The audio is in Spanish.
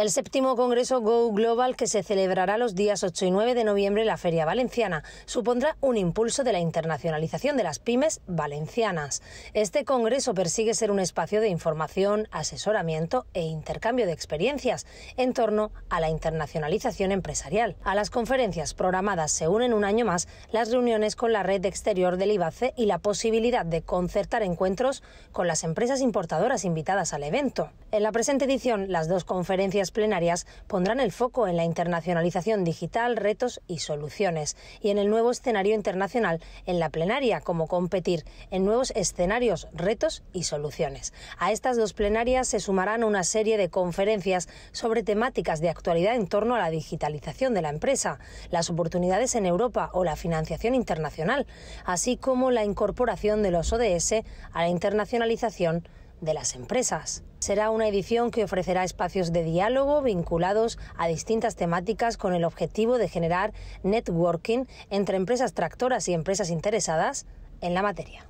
el séptimo Congreso Go Global que se celebrará los días 8 y 9 de noviembre en la Feria Valenciana supondrá un impulso de la internacionalización de las pymes valencianas. Este Congreso persigue ser un espacio de información, asesoramiento e intercambio de experiencias en torno a la internacionalización empresarial. A las conferencias programadas se unen un año más las reuniones con la red exterior del IBACE y la posibilidad de concertar encuentros con las empresas importadoras invitadas al evento. En la presente edición, las dos conferencias plenarias pondrán el foco en la internacionalización digital, retos y soluciones, y en el nuevo escenario internacional en la plenaria, como competir en nuevos escenarios, retos y soluciones. A estas dos plenarias se sumarán una serie de conferencias sobre temáticas de actualidad en torno a la digitalización de la empresa, las oportunidades en Europa o la financiación internacional, así como la incorporación de los ODS a la internacionalización de las empresas. Será una edición que ofrecerá espacios de diálogo vinculados a distintas temáticas con el objetivo de generar networking entre empresas tractoras y empresas interesadas en la materia.